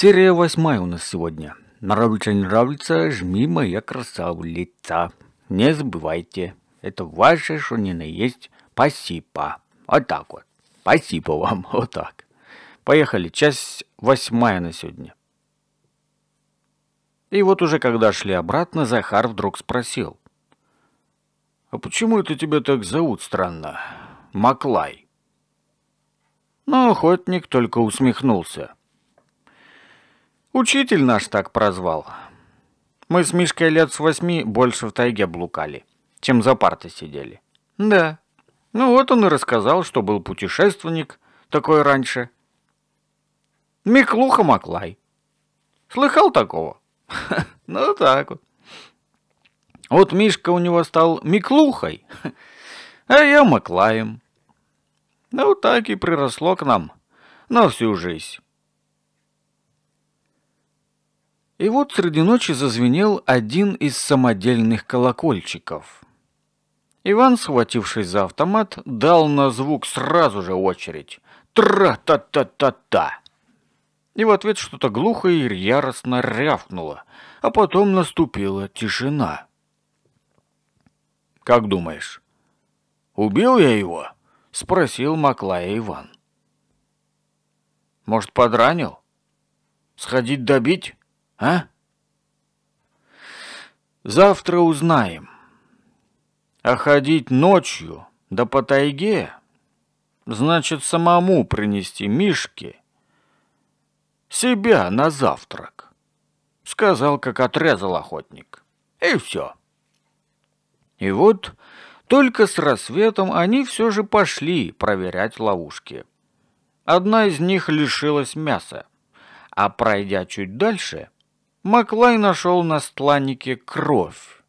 Серия восьмая у нас сегодня. Нравится, не нравится, жми моя красавица. Не забывайте, это ваше, что не на есть. Спасибо. Вот так вот. Спасибо вам, вот так. Поехали, часть восьмая на сегодня. И вот уже когда шли обратно, Захар вдруг спросил. «А почему это тебя так зовут странно? Маклай?» Но охотник только усмехнулся. Учитель наш так прозвал. Мы с Мишкой лет с восьми больше в тайге блукали, чем за партой сидели. Да. Ну вот он и рассказал, что был путешественник такой раньше. Миклуха Маклай. Слыхал такого? Ну так вот. Вот Мишка у него стал Миклухой, а я Маклаем. Ну так и приросло к нам на всю жизнь. И вот среди ночи зазвенел один из самодельных колокольчиков. Иван, схватившись за автомат, дал на звук сразу же очередь. Тра-та-та-та-та! И в ответ что-то глухо и яростно рявкнуло, а потом наступила тишина. «Как думаешь, убил я его?» — спросил Маклая Иван. «Может, подранил? Сходить добить?» а? Завтра узнаем. А ходить ночью, да по тайге, значит самому принести мишки себя на завтрак, сказал, как отрезал охотник. И все. И вот только с рассветом они все же пошли проверять ловушки. Одна из них лишилась мяса, а пройдя чуть дальше — Маклай нашел на стланнике кровь.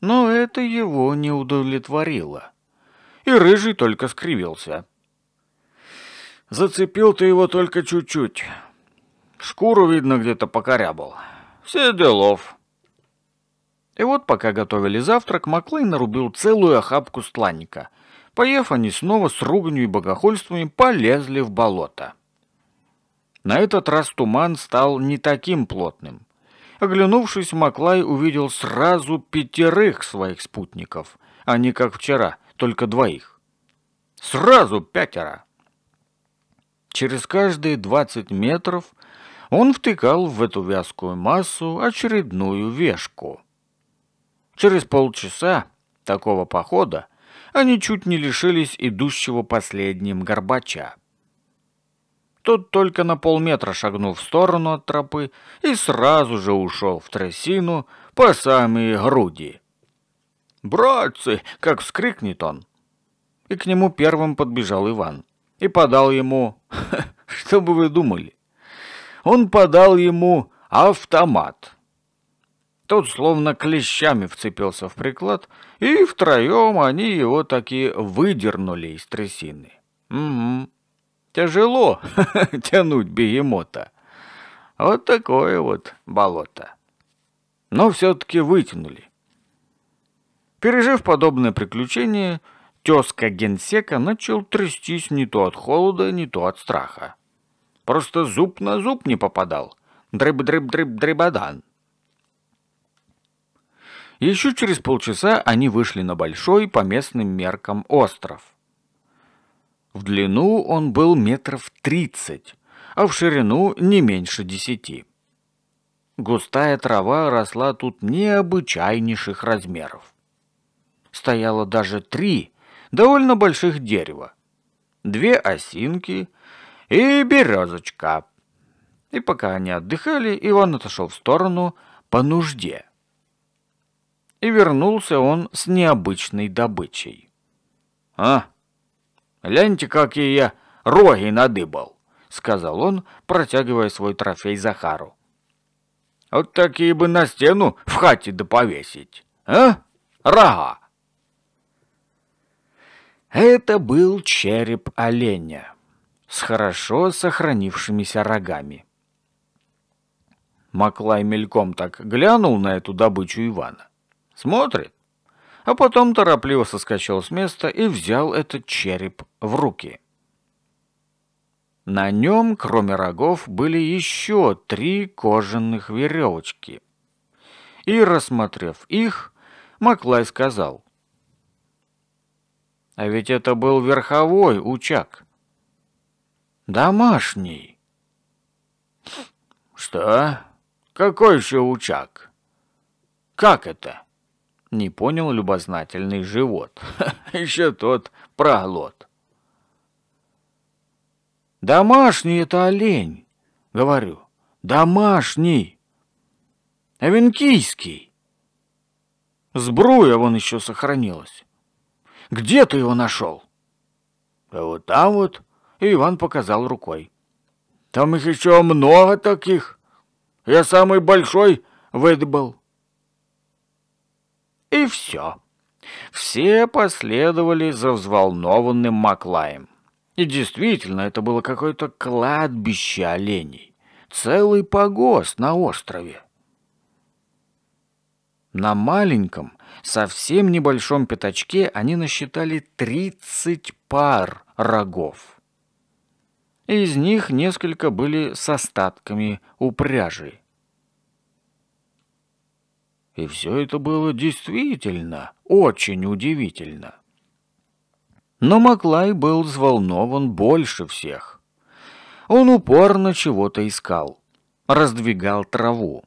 Но это его не удовлетворило. И Рыжий только скривился. Зацепил ты его только чуть-чуть. Шкуру, видно, где-то покорябал. Все делов. И вот, пока готовили завтрак, Маклай нарубил целую охапку стланника. Поев, они снова с руганью и богохульствами полезли в болото. — на этот раз туман стал не таким плотным. Оглянувшись, Маклай увидел сразу пятерых своих спутников, а не как вчера, только двоих. Сразу пятеро! Через каждые двадцать метров он втыкал в эту вязкую массу очередную вешку. Через полчаса такого похода они чуть не лишились идущего последним горбача. Тот только на полметра шагнул в сторону от тропы и сразу же ушел в трясину по самые груди. «Братцы!» — как вскрикнет он. И к нему первым подбежал Иван и подал ему... Что бы вы думали? Он подал ему автомат. Тот словно клещами вцепился в приклад, и втроем они его таки выдернули из трясины. Угу. Тяжело тянуть бегемота. Вот такое вот болото. Но все-таки вытянули. Пережив подобное приключение, тезка генсека начал трястись не то от холода, не то от страха. Просто зуб на зуб не попадал. Дрыб-дрыб-дрыб-дрыбадан. Еще через полчаса они вышли на большой по местным меркам остров. В длину он был метров тридцать, а в ширину не меньше десяти. Густая трава росла тут необычайнейших размеров. Стояло даже три довольно больших дерева, две осинки и березочка. И пока они отдыхали, Иван отошел в сторону по нужде. И вернулся он с необычной добычей. «А, как какие я роги надыбал!» — сказал он, протягивая свой трофей Захару. «Вот такие бы на стену в хате да повесить, а? Рога!» Это был череп оленя с хорошо сохранившимися рогами. Маклай мельком так глянул на эту добычу Ивана. Смотрит, а потом торопливо соскочил с места и взял этот череп в руки. На нем, кроме рогов, были еще три кожаных веревочки. И, рассмотрев их, Маклай сказал. «А ведь это был верховой учак». «Домашний». «Что? Какой еще учак? Как это?» Не понял любознательный живот. еще тот проглот. «Домашний это олень!» — говорю. «Домашний!» «Авенкийский!» «Сбруя вон еще сохранилась!» «Где ты его нашел?» А вот там вот!» — Иван показал рукой. «Там их еще много таких! Я самый большой выдбал!» И все. Все последовали за взволнованным Маклаем. И действительно, это было какое-то кладбище оленей. Целый погост на острове. На маленьком, совсем небольшом пятачке они насчитали 30 пар рогов. Из них несколько были с остатками упряжи. И все это было действительно очень удивительно. Но Маклай был взволнован больше всех. Он упорно чего-то искал, раздвигал траву.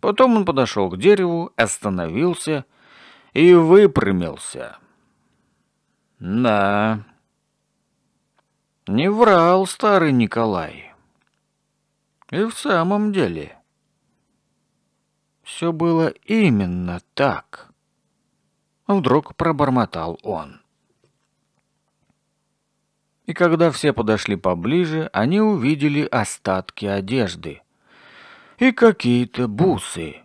Потом он подошел к дереву, остановился и выпрямился. Да, не врал старый Николай. И в самом деле все было именно так. Вдруг пробормотал он. И когда все подошли поближе, они увидели остатки одежды и какие-то бусы.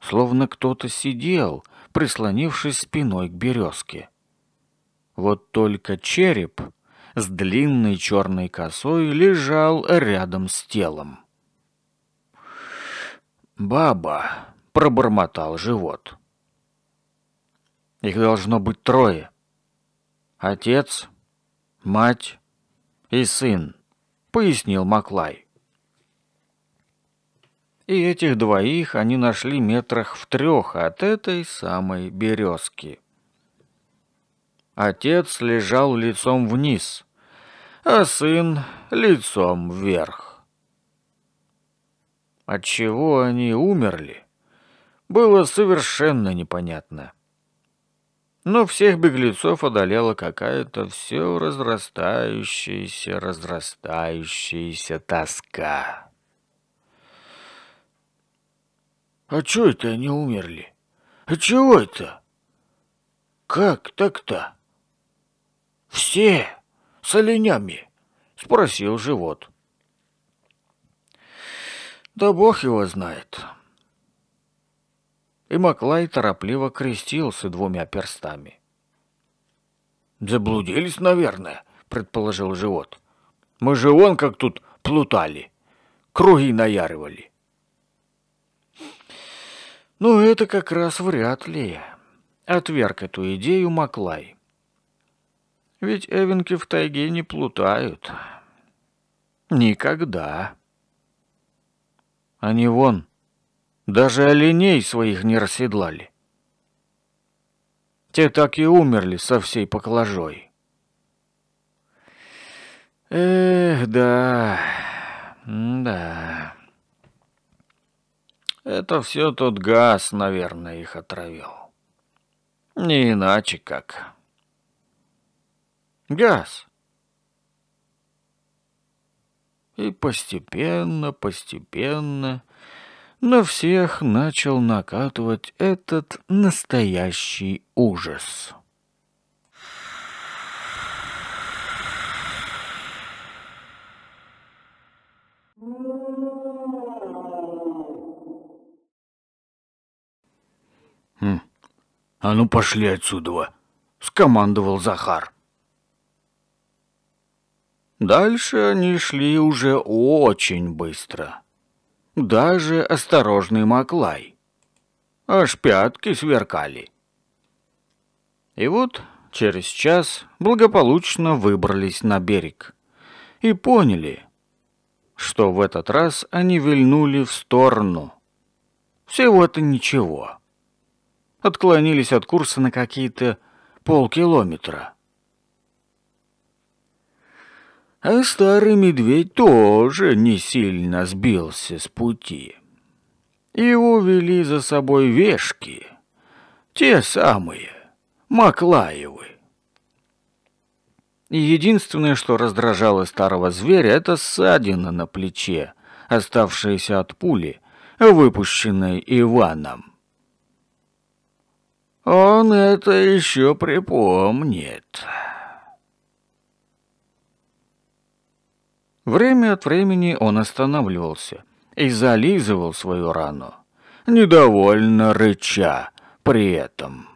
Словно кто-то сидел, прислонившись спиной к березке. Вот только череп с длинной черной косой лежал рядом с телом. «Баба!» — пробормотал живот. «Их должно быть трое. Отец, мать и сын», — пояснил Маклай. И этих двоих они нашли метрах в трех от этой самой березки. Отец лежал лицом вниз, а сын — лицом вверх. От чего они умерли, было совершенно непонятно. Но всех беглецов одолела какая-то все разрастающаяся, разрастающаяся тоска. «А чё это они умерли? А чего это? Как так-то? Все с оленями?» — спросил живот. — да бог его знает. И Маклай торопливо крестился двумя перстами. «Заблудились, наверное», — предположил живот. «Мы же вон как тут плутали, круги наяривали». «Ну, это как раз вряд ли», — отверг эту идею Маклай. «Ведь эвенки в тайге не плутают. Никогда». Они вон, даже оленей своих не расседлали. Те так и умерли со всей поклажой. Эх, да, да. Это все тот газ, наверное, их отравил. Не иначе как. Газ. И постепенно, постепенно на всех начал накатывать этот настоящий ужас. «Хм, а ну пошли отсюда!» — скомандовал Захар. Дальше они шли уже очень быстро. Даже осторожный Маклай. Аж пятки сверкали. И вот через час благополучно выбрались на берег. И поняли, что в этот раз они вильнули в сторону. Всего-то ничего. Отклонились от курса на какие-то полкилометра. а старый медведь тоже не сильно сбился с пути. Его вели за собой вешки, те самые, Маклаевы. единственное, что раздражало старого зверя, это ссадина на плече, оставшаяся от пули, выпущенной Иваном. Он это еще припомнит. Время от времени он останавливался и зализывал свою рану, недовольно рыча при этом.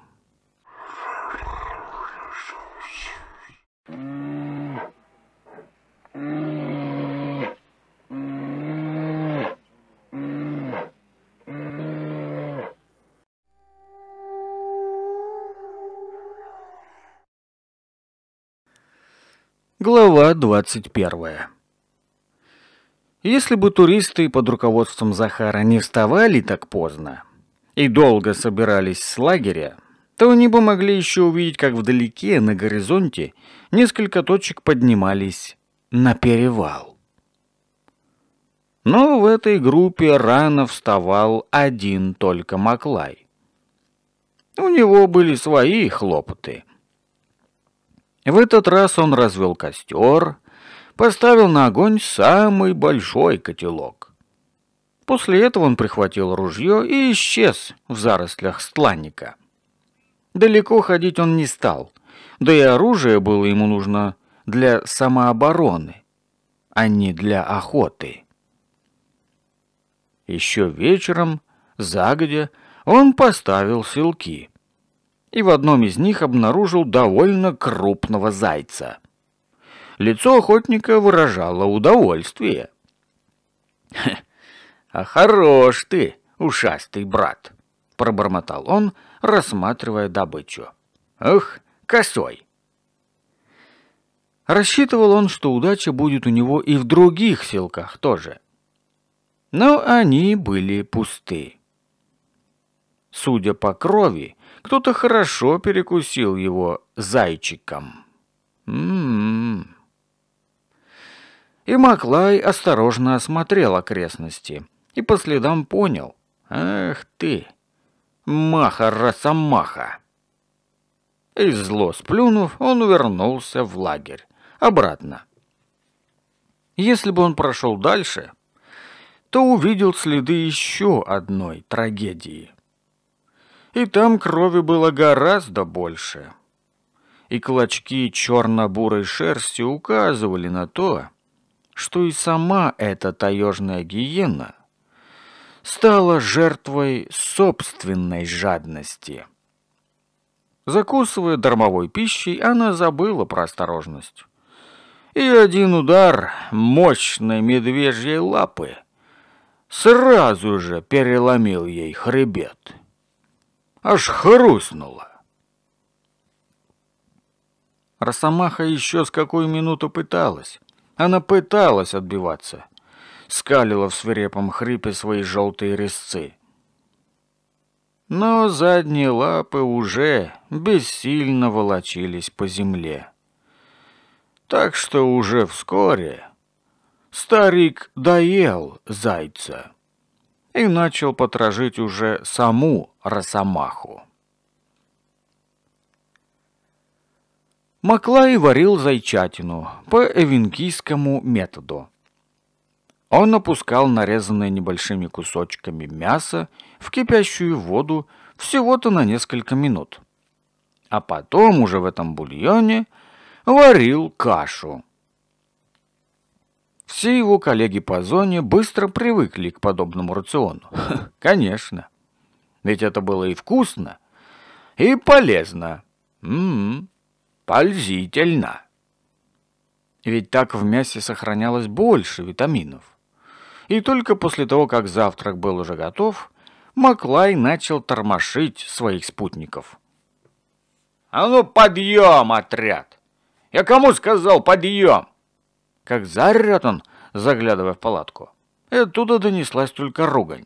Глава двадцать первая. Если бы туристы под руководством Захара не вставали так поздно и долго собирались с лагеря, то они бы могли еще увидеть, как вдалеке, на горизонте, несколько точек поднимались на перевал. Но в этой группе рано вставал один только Маклай. У него были свои хлопоты. В этот раз он развел костер, поставил на огонь самый большой котелок. После этого он прихватил ружье и исчез в зарослях стланника. Далеко ходить он не стал, да и оружие было ему нужно для самообороны, а не для охоты. Еще вечером, загодя, он поставил силки и в одном из них обнаружил довольно крупного зайца — Лицо охотника выражало удовольствие. «А хорош ты, ушастый брат!» — пробормотал он, рассматривая добычу. «Эх, косой!» Рассчитывал он, что удача будет у него и в других селках тоже. Но они были пусты. Судя по крови, кто-то хорошо перекусил его зайчиком. М-м-м. И Маклай осторожно осмотрел окрестности и по следам понял. «Ах ты! Маха-росомаха!» И зло сплюнув, он вернулся в лагерь. Обратно. Если бы он прошел дальше, то увидел следы еще одной трагедии. И там крови было гораздо больше. И клочки черно-бурой шерсти указывали на то, что и сама эта таежная гиена стала жертвой собственной жадности. Закусывая дармовой пищей, она забыла про осторожность. И один удар мощной медвежьей лапы сразу же переломил ей хребет. Аж хрустнуло. Росомаха еще с какой минуту пыталась, она пыталась отбиваться. Скалила в свирепом хрипе свои желтые резцы. Но задние лапы уже бессильно волочились по земле. Так что уже вскоре старик доел зайца и начал потражить уже саму росомаху. Маклай варил зайчатину по эвенкийскому методу. Он опускал нарезанное небольшими кусочками мясо в кипящую воду всего-то на несколько минут. А потом уже в этом бульоне варил кашу. Все его коллеги по зоне быстро привыкли к подобному рациону. Конечно. Ведь это было и вкусно, и полезно. М м-м. -м -м. Пользительно. Ведь так в мясе сохранялось больше витаминов. И только после того, как завтрак был уже готов, Маклай начал тормошить своих спутников. «А ну, подъем, отряд! Я кому сказал подъем?» Как заорет он, заглядывая в палатку. И оттуда донеслась только ругань.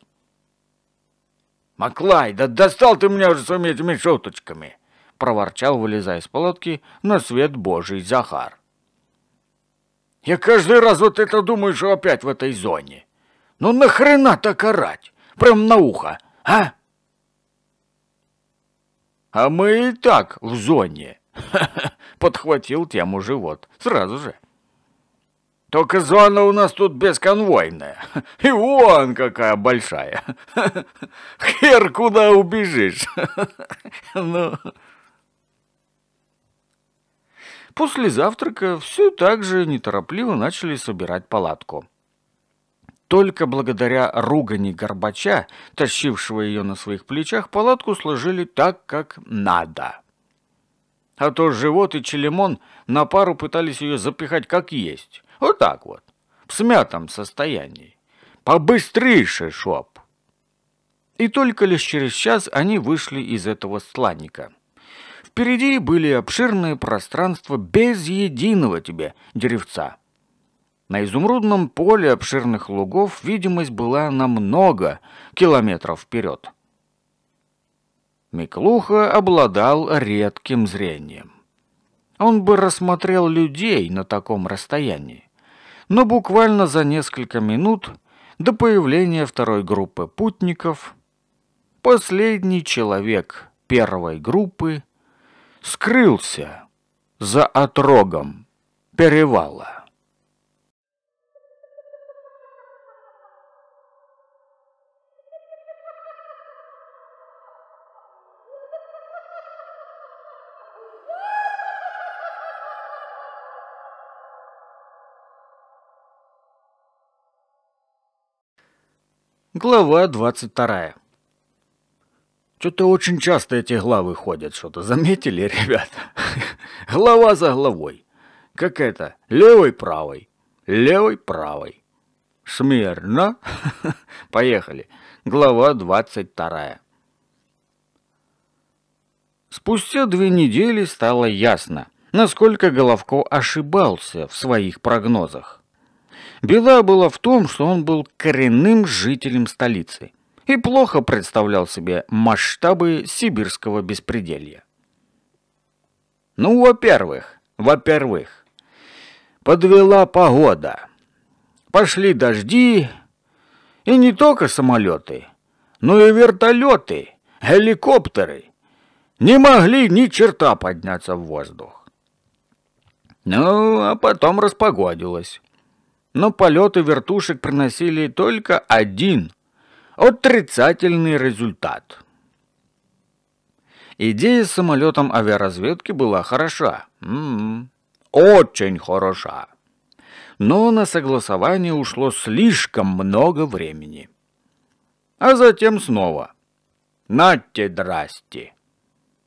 «Маклай, да достал ты меня уже своими этими шуточками! – проворчал, вылезая из палатки, на свет божий Захар. «Я каждый раз вот это думаю, что опять в этой зоне. Ну нахрена так орать? Прям на ухо, а?» «А мы и так в зоне!» — подхватил тему живот сразу же. «Только зона у нас тут бесконвойная, и вон какая большая! Хер куда убежишь!» «Ну, После завтрака все так же неторопливо начали собирать палатку. Только благодаря ругани Горбача, тащившего ее на своих плечах, палатку сложили так, как надо. А то Живот и Челимон на пару пытались ее запихать как есть. Вот так вот, в смятом состоянии. Побыстрейше, шоп! И только лишь через час они вышли из этого сланника. Впереди были обширные пространства без единого тебе деревца. На изумрудном поле обширных лугов видимость была на много километров вперед. Миклуха обладал редким зрением. Он бы рассмотрел людей на таком расстоянии, но буквально за несколько минут до появления второй группы путников последний человек первой группы – скрылся за отрогом перевала. Глава двадцать вторая. Что-то очень часто эти главы ходят, что-то заметили, ребята? Глава за главой. Как это? Левой, правой. Левой, правой. Смирно. Поехали. Глава 22. Спустя две недели стало ясно, насколько Головко ошибался в своих прогнозах. Беда была в том, что он был коренным жителем столицы и плохо представлял себе масштабы сибирского беспределья. Ну, во-первых, во-первых, подвела погода. Пошли дожди, и не только самолеты, но и вертолеты, геликоптеры не могли ни черта подняться в воздух. Ну, а потом распогодилось. Но полеты вертушек приносили только один Отрицательный результат. Идея с самолетом авиаразведки была хороша. М м-м. -м, очень хороша. Но на согласование ушло слишком много времени. А затем снова. Натте драсти.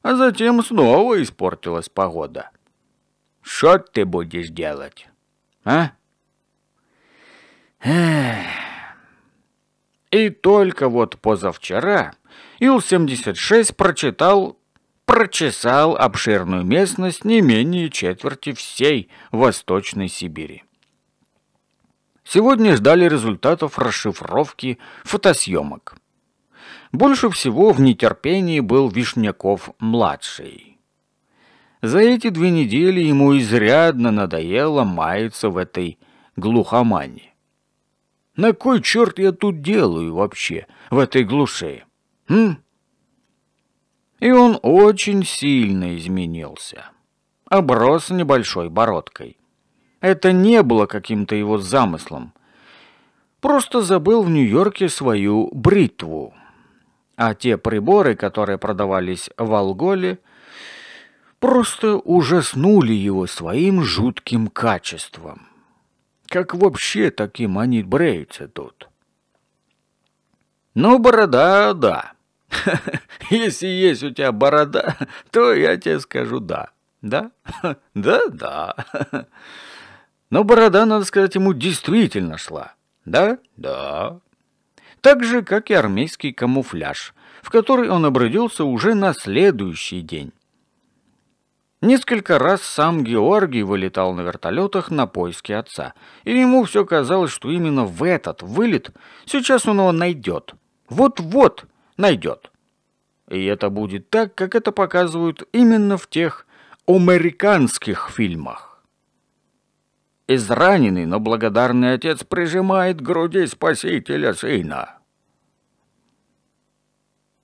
А затем снова испортилась погода. Что ты будешь делать? А? Эх. И только вот позавчера Ил-76 прочитал, прочесал обширную местность не менее четверти всей Восточной Сибири. Сегодня ждали результатов расшифровки фотосъемок. Больше всего в нетерпении был Вишняков-младший. За эти две недели ему изрядно надоело маяться в этой глухомане. На кой черт я тут делаю вообще в этой глуши? М? И он очень сильно изменился. Оброс небольшой бородкой. Это не было каким-то его замыслом. Просто забыл в Нью-Йорке свою бритву. А те приборы, которые продавались в Алголе, просто ужаснули его своим жутким качеством. Как вообще таким они бреются тут? Ну, борода, да. Если есть у тебя борода, то я тебе скажу да. Да? Да, да. Но борода, надо сказать, ему действительно шла. Да? Да. Так же, как и армейский камуфляж, в который он обратился уже на следующий день. Несколько раз сам Георгий вылетал на вертолетах на поиски отца, и ему все казалось, что именно в этот вылет сейчас он его найдет. Вот-вот найдет. И это будет так, как это показывают именно в тех американских фильмах. Израненный, но благодарный отец прижимает к груди спасителя сына.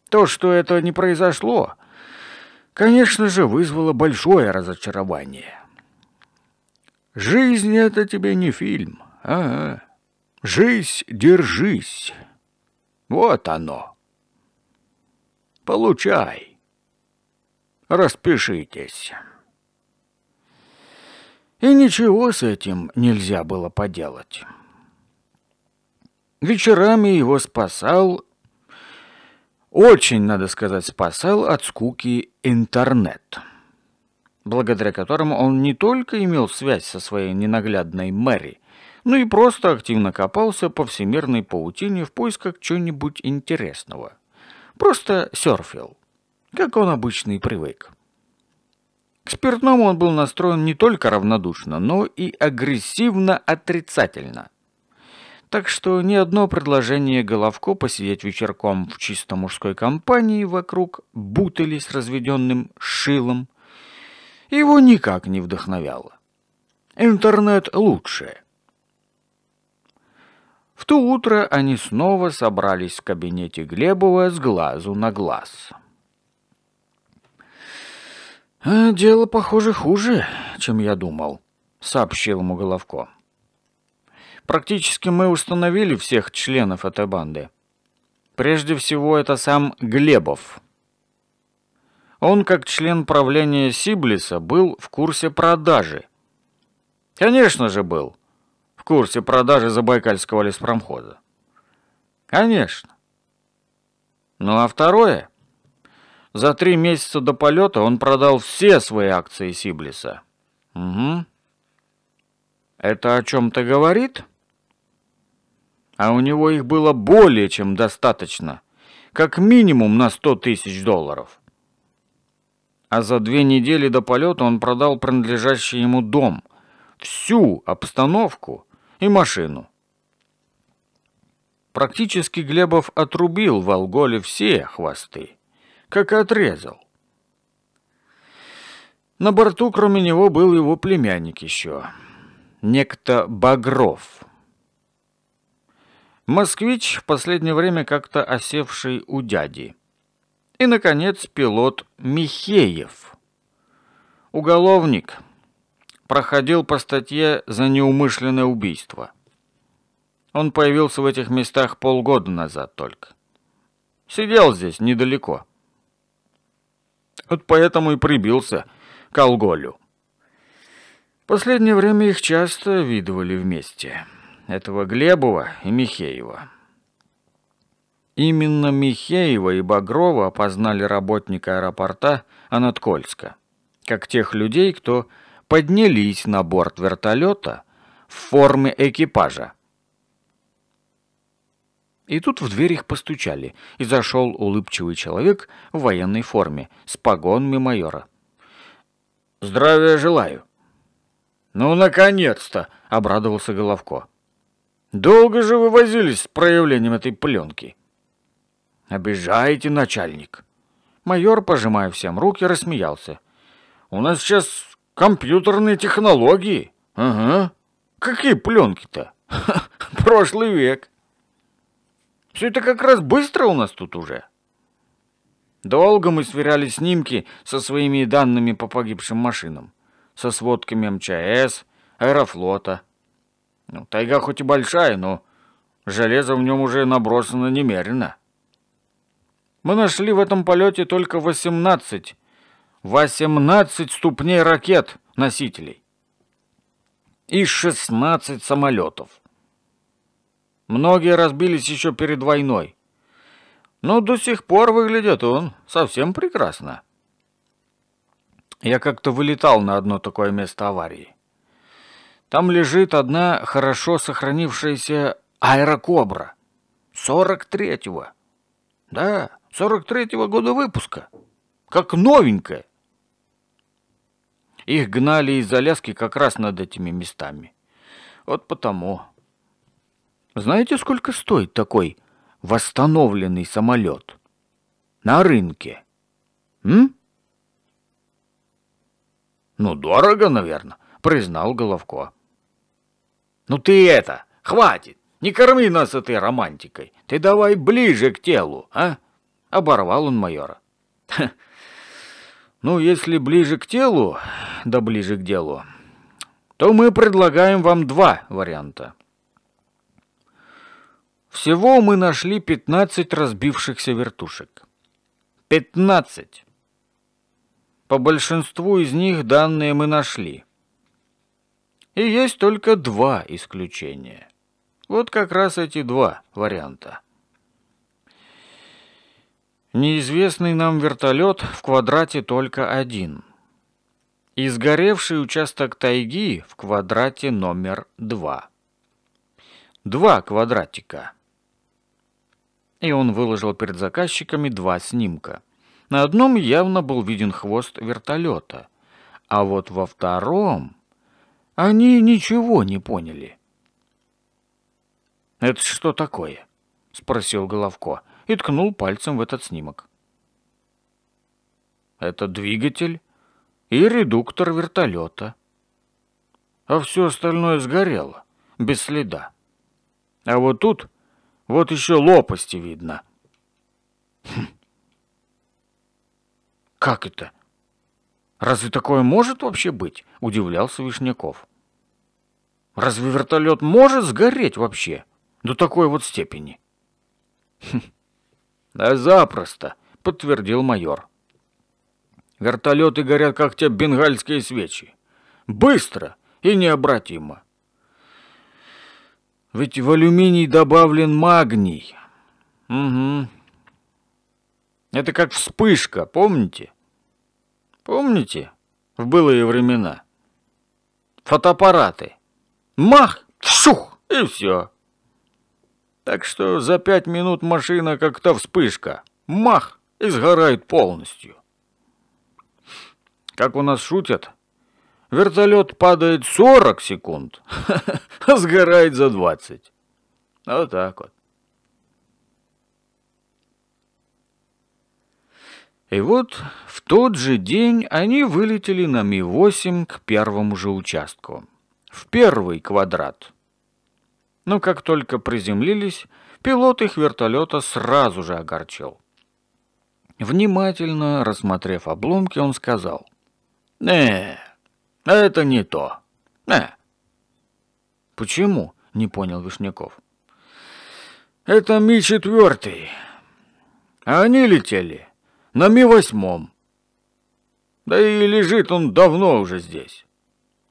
То, что это не произошло, конечно же, вызвало большое разочарование. «Жизнь — это тебе не фильм, ага. Жизнь, держись. Вот оно. Получай. Распишитесь». И ничего с этим нельзя было поделать. Вечерами его спасал очень, надо сказать, спасал от скуки интернет, благодаря которому он не только имел связь со своей ненаглядной Мэри, но и просто активно копался по всемирной паутине в поисках чего-нибудь интересного. Просто серфил, как он обычно и привык. К спиртному он был настроен не только равнодушно, но и агрессивно отрицательно. Так что ни одно предложение Головко посидеть вечерком в чисто мужской компании вокруг бутыли с разведенным шилом его никак не вдохновяло. Интернет лучшее. В то утро они снова собрались в кабинете Глебова с глазу на глаз. «Э, «Дело, похоже, хуже, чем я думал», — сообщил ему Головко. Практически мы установили всех членов этой банды. Прежде всего, это сам Глебов. Он, как член правления Сиблиса, был в курсе продажи. Конечно же, был в курсе продажи Забайкальского леспромхоза. Конечно. Ну а второе? За три месяца до полета он продал все свои акции Сиблиса. Угу. Это о чем-то говорит? — а у него их было более чем достаточно. Как минимум на сто тысяч долларов. А за две недели до полета он продал принадлежащий ему дом, всю обстановку и машину. Практически Глебов отрубил в Алголе все хвосты, как и отрезал. На борту, кроме него, был его племянник еще, некто Багров. Москвич, в последнее время как-то осевший у дяди. И, наконец, пилот Михеев. Уголовник. Проходил по статье за неумышленное убийство. Он появился в этих местах полгода назад только. Сидел здесь недалеко. Вот поэтому и прибился к алголю. Последнее время их часто видывали вместе этого Глебова и Михеева. Именно Михеева и Багрова опознали работника аэропорта Анаткольска, как тех людей, кто поднялись на борт вертолета в форме экипажа. И тут в дверь их постучали, и зашел улыбчивый человек в военной форме с погонами майора. «Здравия желаю!» «Ну, наконец-то!» — обрадовался Головко. Долго же вы возились с проявлением этой пленки? Обижаете, начальник. Майор, пожимая всем руки, рассмеялся. У нас сейчас компьютерные технологии. Ага. Какие пленки-то? Прошлый век. Все это как раз быстро у нас тут уже. Долго мы сверяли снимки со своими данными по погибшим машинам, со сводками МЧС, аэрофлота, ну, тайга хоть и большая, но железо в нем уже набросано немерено. Мы нашли в этом полете только 18, 18 ступней ракет-носителей и 16 самолетов. Многие разбились еще перед войной. Но до сих пор выглядит он совсем прекрасно. Я как-то вылетал на одно такое место аварии. Там лежит одна хорошо сохранившаяся аэрокобра. 43-го. Да, 43-го года выпуска. Как новенькая. Их гнали из Аляски как раз над этими местами. Вот потому. Знаете, сколько стоит такой восстановленный самолет? На рынке. М? Ну, дорого, наверное, признал Головко. «Ну ты это, хватит! Не корми нас этой романтикой! Ты давай ближе к телу, а?» Оборвал он майора. «Ну, если ближе к телу, да ближе к делу, то мы предлагаем вам два варианта. Всего мы нашли 15 разбившихся вертушек. 15! По большинству из них данные мы нашли. И есть только два исключения. Вот как раз эти два варианта. Неизвестный нам вертолет в квадрате только один. И сгоревший участок тайги в квадрате номер два. Два квадратика. И он выложил перед заказчиками два снимка. На одном явно был виден хвост вертолета, а вот во втором они ничего не поняли. «Это что такое?» — спросил Головко и ткнул пальцем в этот снимок. «Это двигатель и редуктор вертолета. А все остальное сгорело, без следа. А вот тут, вот еще лопасти видно». «Хм. «Как это?» Разве такое может вообще быть? Удивлялся Вишняков. Разве вертолет может сгореть вообще? До такой вот степени. Хм. Да запросто, подтвердил майор. Вертолеты горят, как те бенгальские свечи. Быстро и необратимо. Ведь в алюминий добавлен магний. Угу. Это как вспышка, помните? Помните? В былые времена. Фотоаппараты. Мах, шух, и все. Так что за пять минут машина как то вспышка. Мах, и сгорает полностью. Как у нас шутят, вертолет падает 40 секунд, а сгорает за 20. Вот так вот. И вот в тот же день они вылетели на Ми-8 к первому же участку. В первый квадрат. Но как только приземлились, пилот их вертолета сразу же огорчил. Внимательно рассмотрев обломки, он сказал. «Не, это не то. Не». «Почему?» — не понял Вишняков. «Это Ми-4. Они летели на Ми-8. Да и лежит он давно уже здесь.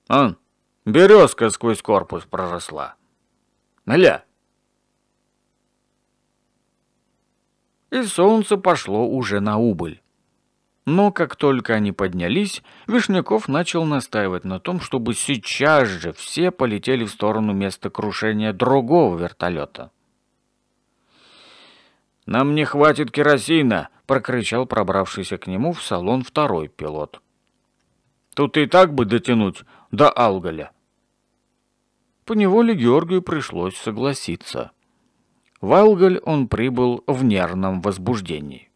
Ан, березка сквозь корпус проросла. Наля. И солнце пошло уже на убыль. Но как только они поднялись, Вишняков начал настаивать на том, чтобы сейчас же все полетели в сторону места крушения другого вертолета. «Нам не хватит керосина», прокричал пробравшийся к нему в салон второй пилот. Тут и так бы дотянуть до Алголя. Поневоле Георгию пришлось согласиться. В Алголь он прибыл в нервном возбуждении.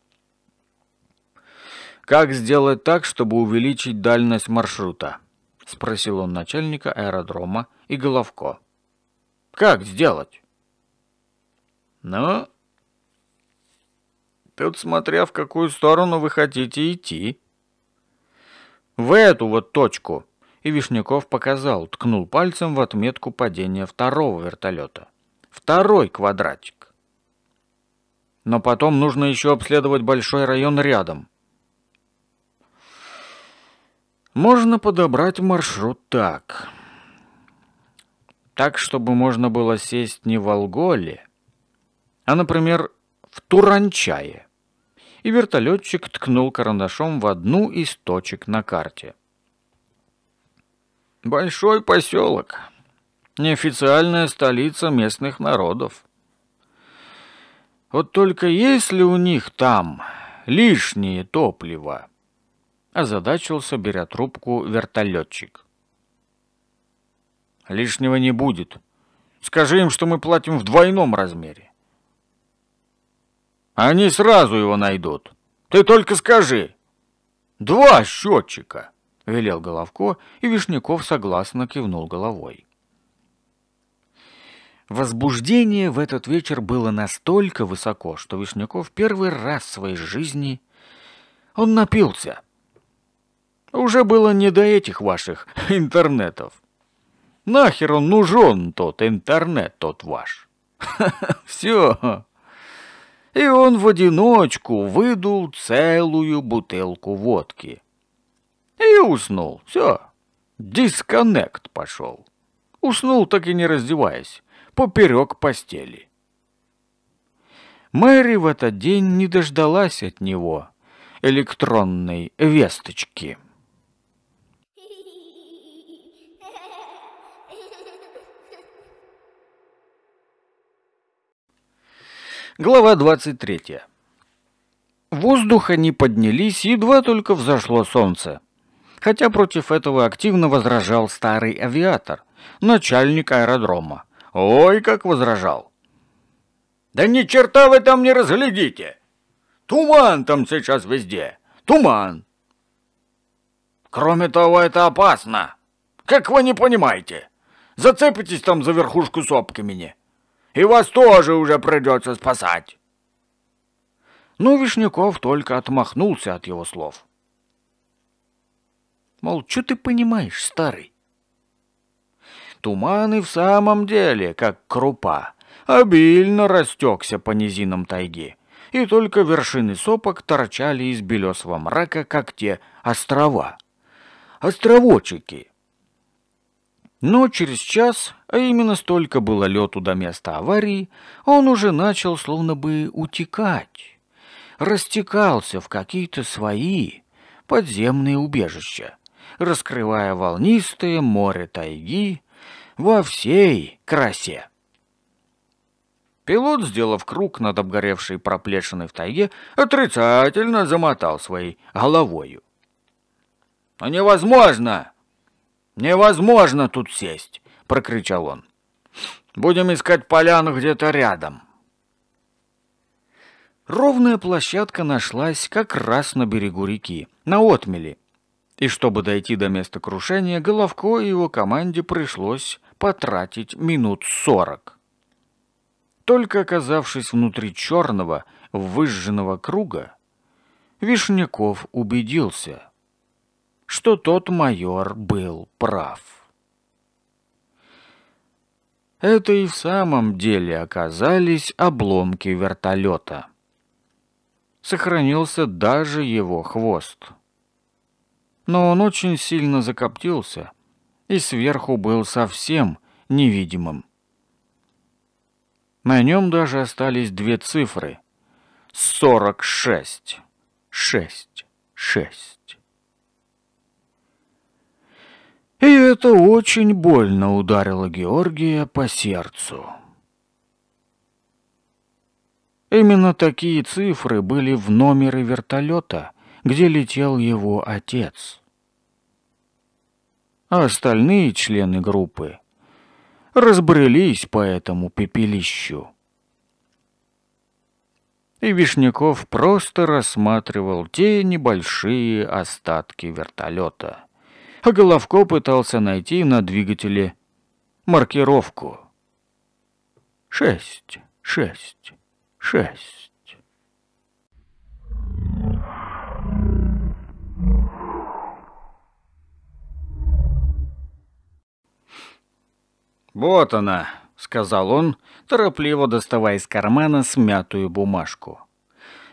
«Как сделать так, чтобы увеличить дальность маршрута?» — спросил он начальника аэродрома и Головко. «Как сделать?» «Ну, Тут смотря в какую сторону вы хотите идти. В эту вот точку. И Вишняков показал, ткнул пальцем в отметку падения второго вертолета. Второй квадратик. Но потом нужно еще обследовать большой район рядом. Можно подобрать маршрут так. Так, чтобы можно было сесть не в Алголе, а, например, в Туранчае и вертолетчик ткнул карандашом в одну из точек на карте. «Большой поселок. Неофициальная столица местных народов. Вот только есть ли у них там лишнее топливо?» Озадачился, беря трубку, вертолетчик. «Лишнего не будет. Скажи им, что мы платим в двойном размере. Они сразу его найдут. Ты только скажи. Два счетчика, велел Головко, и Вишняков согласно кивнул головой. Возбуждение в этот вечер было настолько высоко, что Вишняков первый раз в своей жизни он напился. Уже было не до этих ваших интернетов. Нахер он нужен тот интернет тот ваш? Все, и он в одиночку выдул целую бутылку водки. И уснул, все, дисконнект пошел. Уснул, так и не раздеваясь, поперек постели. Мэри в этот день не дождалась от него электронной весточки. Глава 23. воздух они поднялись, едва только взошло солнце. Хотя против этого активно возражал старый авиатор, начальник аэродрома. Ой, как возражал. «Да ни черта вы там не разглядите! Туман там сейчас везде! Туман!» «Кроме того, это опасно! Как вы не понимаете? Зацепитесь там за верхушку сопками!» и вас тоже уже придется спасать. Но Вишняков только отмахнулся от его слов. Мол, что ты понимаешь, старый? Туман и в самом деле, как крупа, обильно растекся по низинам тайги, и только вершины сопок торчали из белесого мрака, как те острова. Островочики — но через час, а именно столько было лету до места аварии, он уже начал словно бы утекать. Растекался в какие-то свои подземные убежища, раскрывая волнистое море тайги во всей красе. Пилот, сделав круг над обгоревшей проплешиной в тайге, отрицательно замотал своей головою. «Невозможно!» «Невозможно тут сесть!» — прокричал он. «Будем искать поляну где-то рядом». Ровная площадка нашлась как раз на берегу реки, на отмели. И чтобы дойти до места крушения, Головко и его команде пришлось потратить минут сорок. Только оказавшись внутри черного, выжженного круга, Вишняков убедился — что тот майор был прав. Это и в самом деле оказались обломки вертолета. Сохранился даже его хвост. Но он очень сильно закоптился и сверху был совсем невидимым. На нем даже остались две цифры — сорок шесть, шесть, шесть. И это очень больно ударило Георгия по сердцу. Именно такие цифры были в номере вертолета, где летел его отец. А остальные члены группы разбрелись по этому пепелищу. И Вишняков просто рассматривал те небольшие остатки вертолета а Головко пытался найти на двигателе маркировку. Шесть, шесть, шесть. «Вот она», — сказал он, торопливо доставая из кармана смятую бумажку.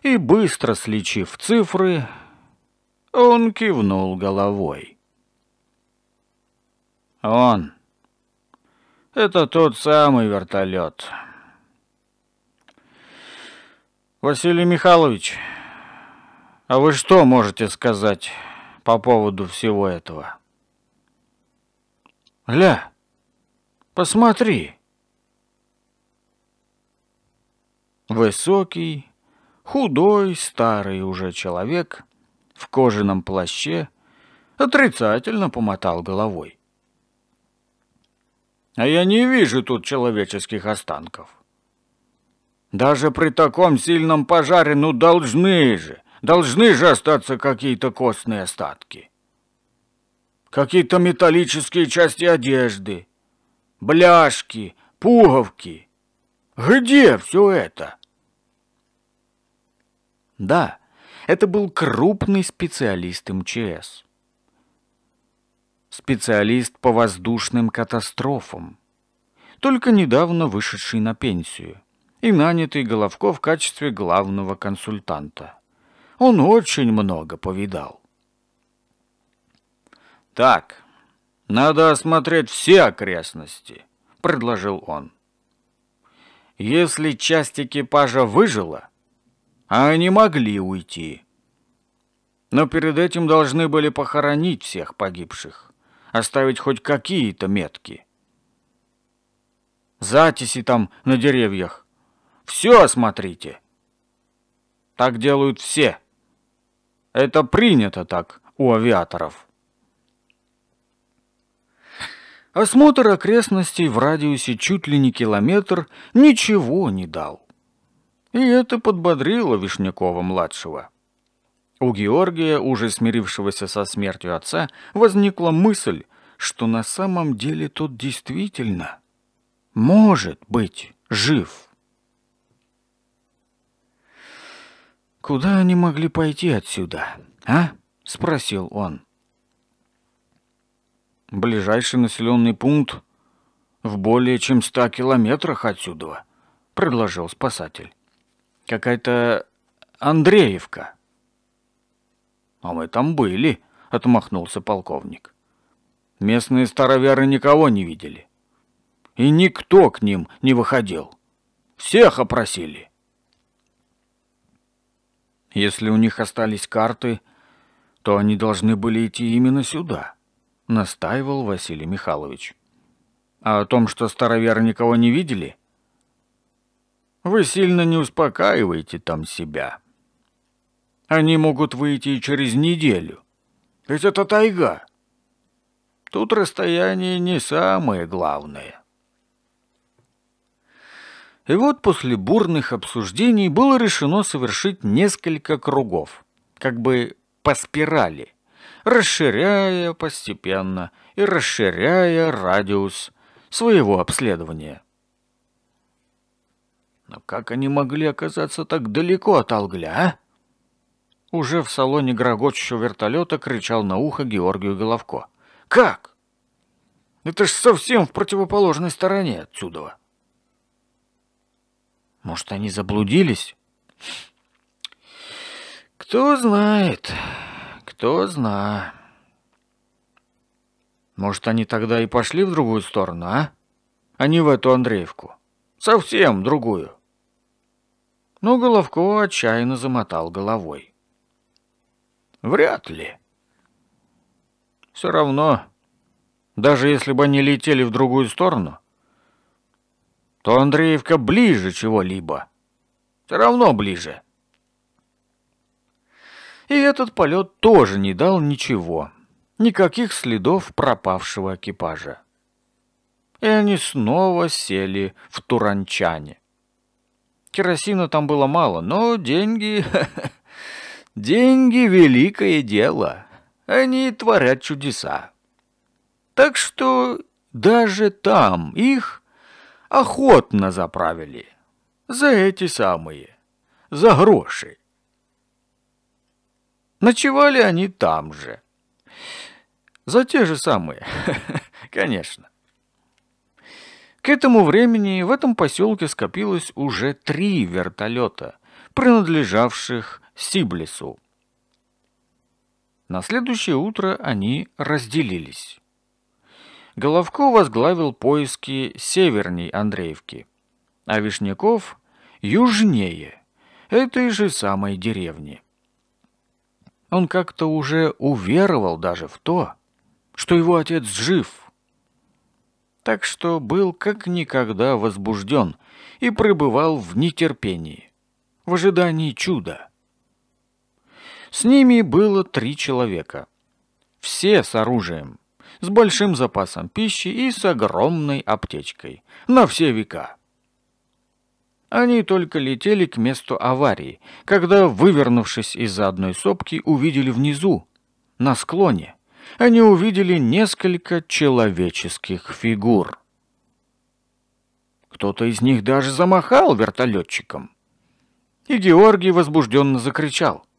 И быстро сличив цифры, он кивнул головой. Он. Это тот самый вертолет. Василий Михайлович, а вы что можете сказать по поводу всего этого? Гля, посмотри. Высокий, худой, старый уже человек в кожаном плаще отрицательно помотал головой а я не вижу тут человеческих останков. Даже при таком сильном пожаре, ну должны же, должны же остаться какие-то костные остатки. Какие-то металлические части одежды, бляшки, пуговки. Где все это? Да, это был крупный специалист МЧС специалист по воздушным катастрофам, только недавно вышедший на пенсию и нанятый Головко в качестве главного консультанта. Он очень много повидал. «Так, надо осмотреть все окрестности», — предложил он. «Если часть экипажа выжила, а они могли уйти. Но перед этим должны были похоронить всех погибших оставить хоть какие-то метки. Затиси там на деревьях. Все осмотрите. Так делают все. Это принято так у авиаторов. Осмотр окрестностей в радиусе чуть ли не километр ничего не дал. И это подбодрило Вишнякова-младшего. У Георгия, уже смирившегося со смертью отца, возникла мысль, что на самом деле тот действительно может быть жив. «Куда они могли пойти отсюда, а?» — спросил он. «Ближайший населенный пункт в более чем ста километрах отсюда», — предложил спасатель. «Какая-то Андреевка». «А мы там были», — отмахнулся полковник. «Местные староверы никого не видели. И никто к ним не выходил. Всех опросили». «Если у них остались карты, то они должны были идти именно сюда», — настаивал Василий Михайлович. «А о том, что староверы никого не видели...» «Вы сильно не успокаиваете там себя», они могут выйти через неделю. Ведь это тайга. Тут расстояние не самое главное. И вот после бурных обсуждений было решено совершить несколько кругов, как бы по спирали, расширяя постепенно и расширяя радиус своего обследования. Но как они могли оказаться так далеко от Алгля, а? уже в салоне грогочущего вертолета кричал на ухо Георгию Головко. «Как? Это ж совсем в противоположной стороне отсюда!» «Может, они заблудились?» «Кто знает, кто знает. Может, они тогда и пошли в другую сторону, а? А не в эту Андреевку. Совсем другую!» Но Головко отчаянно замотал головой. Вряд ли. Все равно, даже если бы они летели в другую сторону, то Андреевка ближе чего-либо. Все равно ближе. И этот полет тоже не дал ничего. Никаких следов пропавшего экипажа. И они снова сели в Туранчане. Керосина там было мало, но деньги... Деньги — великое дело. Они творят чудеса. Так что даже там их охотно заправили. За эти самые. За гроши. Ночевали они там же. За те же самые, конечно. К этому времени в этом поселке скопилось уже три вертолета, принадлежавших Сиблису. На следующее утро они разделились. Головко возглавил поиски северней Андреевки, а Вишняков – южнее, этой же самой деревни. Он как-то уже уверовал даже в то, что его отец жив. Так что был как никогда возбужден и пребывал в нетерпении, в ожидании чуда – с ними было три человека. Все с оружием, с большим запасом пищи и с огромной аптечкой. На все века. Они только летели к месту аварии, когда, вывернувшись из-за одной сопки, увидели внизу, на склоне, они увидели несколько человеческих фигур. Кто-то из них даже замахал вертолетчиком. И Георгий возбужденно закричал —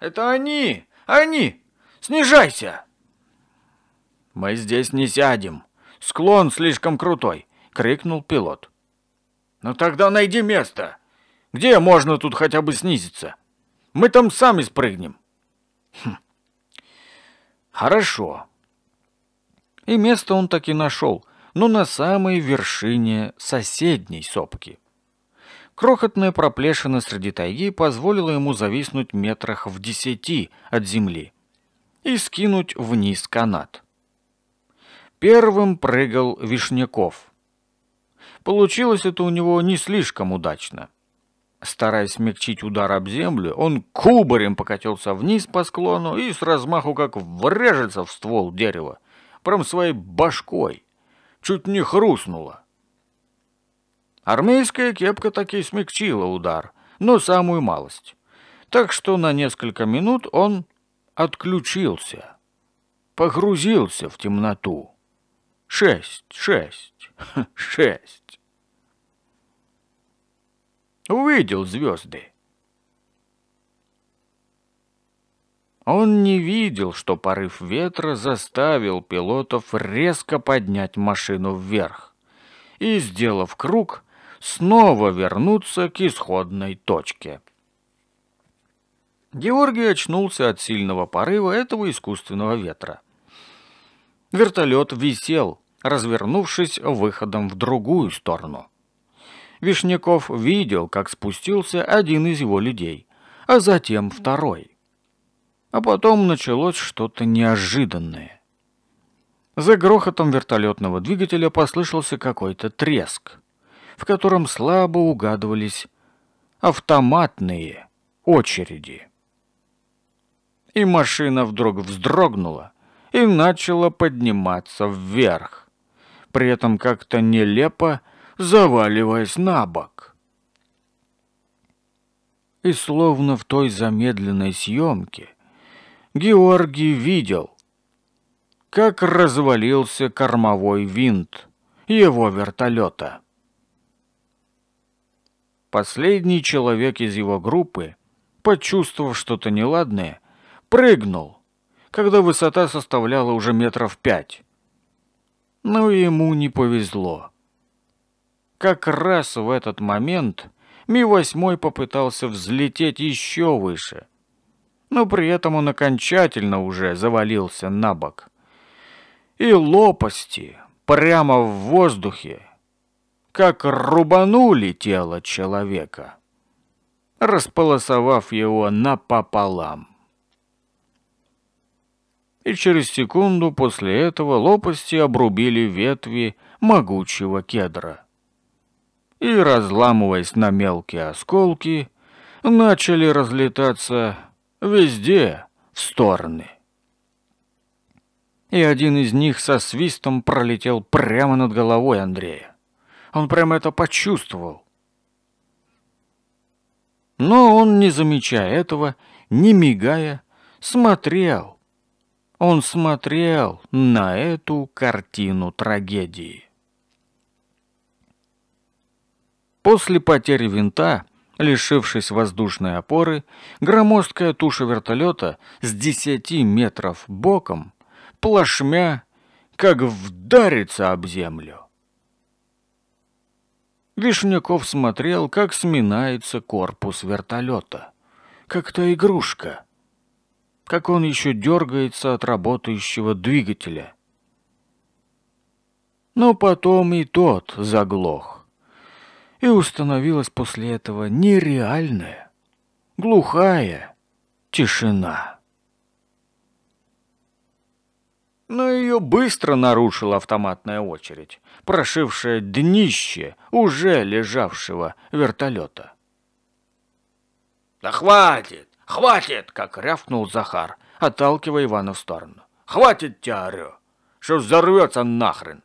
это они! Они! Снижайся!» «Мы здесь не сядем. Склон слишком крутой!» — крикнул пилот. «Ну тогда найди место! Где можно тут хотя бы снизиться? Мы там сами спрыгнем!» хм. «Хорошо!» И место он так и нашел, но на самой вершине соседней сопки — Крохотная проплешина среди тайги позволила ему зависнуть метрах в десяти от земли и скинуть вниз канат. Первым прыгал Вишняков. Получилось это у него не слишком удачно. Стараясь смягчить удар об землю, он кубарем покатился вниз по склону и с размаху как врежется в ствол дерева, прям своей башкой. Чуть не хрустнуло. Армейская кепка таки смягчила удар, но самую малость. Так что на несколько минут он отключился, погрузился в темноту. Шесть, шесть, шесть. Увидел звезды. Он не видел, что порыв ветра заставил пилотов резко поднять машину вверх. И, сделав круг, снова вернуться к исходной точке. Георгий очнулся от сильного порыва этого искусственного ветра. Вертолет висел, развернувшись выходом в другую сторону. Вишняков видел, как спустился один из его людей, а затем второй. А потом началось что-то неожиданное. За грохотом вертолетного двигателя послышался какой-то треск в котором слабо угадывались автоматные очереди. И машина вдруг вздрогнула и начала подниматься вверх, при этом как-то нелепо заваливаясь на бок. И словно в той замедленной съемке Георгий видел, как развалился кормовой винт его вертолета. Последний человек из его группы, почувствовав что-то неладное, прыгнул, когда высота составляла уже метров пять. Но ему не повезло. Как раз в этот момент Ми-8 попытался взлететь еще выше, но при этом он окончательно уже завалился на бок. И лопасти прямо в воздухе как рубанули тело человека, располосовав его напополам. И через секунду после этого лопасти обрубили ветви могучего кедра. И, разламываясь на мелкие осколки, начали разлетаться везде в стороны и один из них со свистом пролетел прямо над головой Андрея. Он прямо это почувствовал. Но он, не замечая этого, не мигая, смотрел. Он смотрел на эту картину трагедии. После потери винта, лишившись воздушной опоры, громоздкая туша вертолета с 10 метров боком, плашмя, как вдарится об землю. Вишняков смотрел, как сминается корпус вертолета. Как то игрушка. Как он еще дергается от работающего двигателя. Но потом и тот заглох. И установилась после этого нереальная, глухая тишина. Но ее быстро нарушила автоматная очередь прошившее днище уже лежавшего вертолета. «Да хватит! Хватит!» — как рявкнул Захар, отталкивая Ивана в сторону. «Хватит тебя, орё! Что взорвется нахрен!»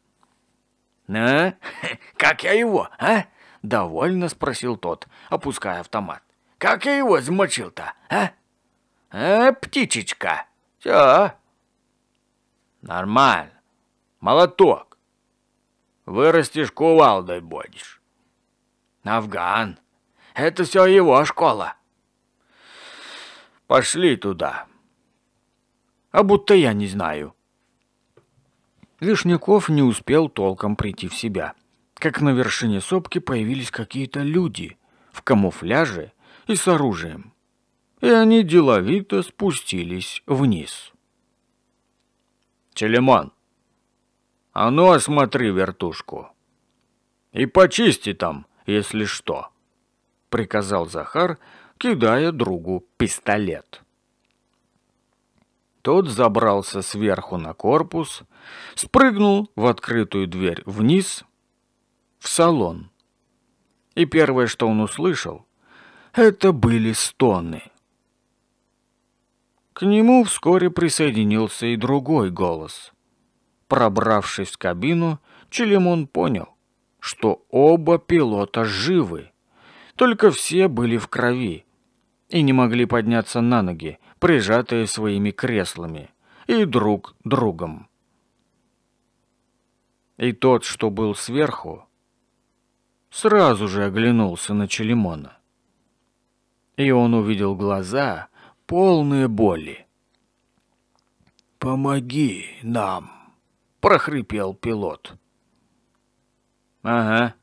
«А? Как я его, а?» — довольно спросил тот, опуская автомат. «Как я его замочил-то, а?» «А, птичечка? Все? «Нормально. Молоток. Вырастешь, кувалдой будешь. Афган. Это все его школа. Пошли туда. А будто я не знаю. Вишняков не успел толком прийти в себя, как на вершине сопки появились какие-то люди в камуфляже и с оружием. И они деловито спустились вниз. «Телемон, а ну осмотри вертушку. И почисти там, если что, приказал Захар, кидая другу пистолет. Тот забрался сверху на корпус, спрыгнул в открытую дверь вниз, в салон. И первое, что он услышал, это были стоны. К нему вскоре присоединился и другой голос — Пробравшись в кабину, Челимон понял, что оба пилота живы, только все были в крови и не могли подняться на ноги, прижатые своими креслами и друг другом. И тот, что был сверху, сразу же оглянулся на Челимона. И он увидел глаза, полные боли. «Помоги нам!» — прохрипел пилот. «Ага.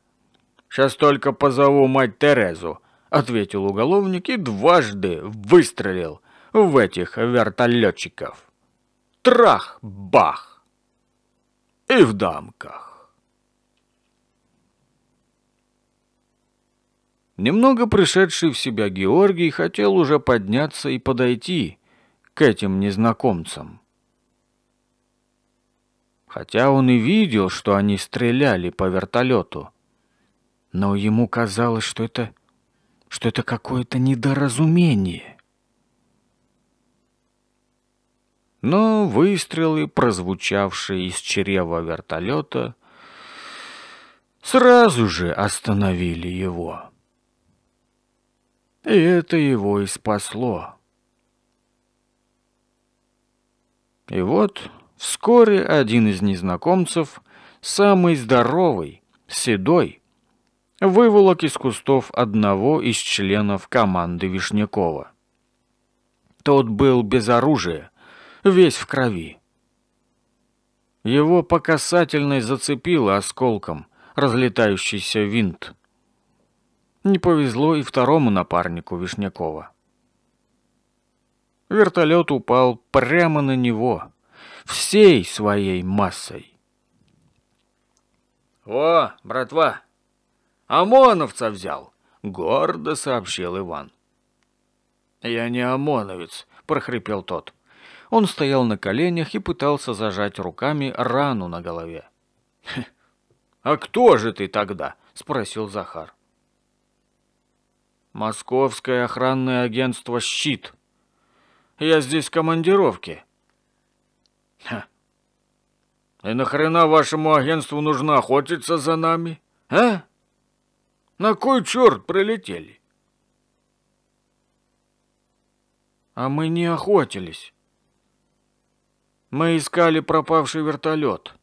Сейчас только позову мать Терезу», — ответил уголовник и дважды выстрелил в этих вертолетчиков. Трах-бах! И в дамках. Немного пришедший в себя Георгий хотел уже подняться и подойти к этим незнакомцам хотя он и видел, что они стреляли по вертолету. Но ему казалось, что это что это какое-то недоразумение. Но выстрелы, прозвучавшие из чрева вертолета, сразу же остановили его. И это его и спасло. И вот Вскоре один из незнакомцев, самый здоровый, седой, выволок из кустов одного из членов команды Вишнякова. Тот был без оружия, весь в крови. Его по касательной зацепило осколком разлетающийся винт. Не повезло и второму напарнику Вишнякова. Вертолет упал прямо на него — всей своей массой. «О, братва, ОМОНовца взял!» — гордо сообщил Иван. «Я не ОМОНовец», — прохрипел тот. Он стоял на коленях и пытался зажать руками рану на голове. «А кто же ты тогда?» — спросил Захар. «Московское охранное агентство «Щит». Я здесь в командировке. Ха. И нахрена вашему агентству нужно охотиться за нами? А? На кой черт прилетели? А мы не охотились. Мы искали пропавший вертолет.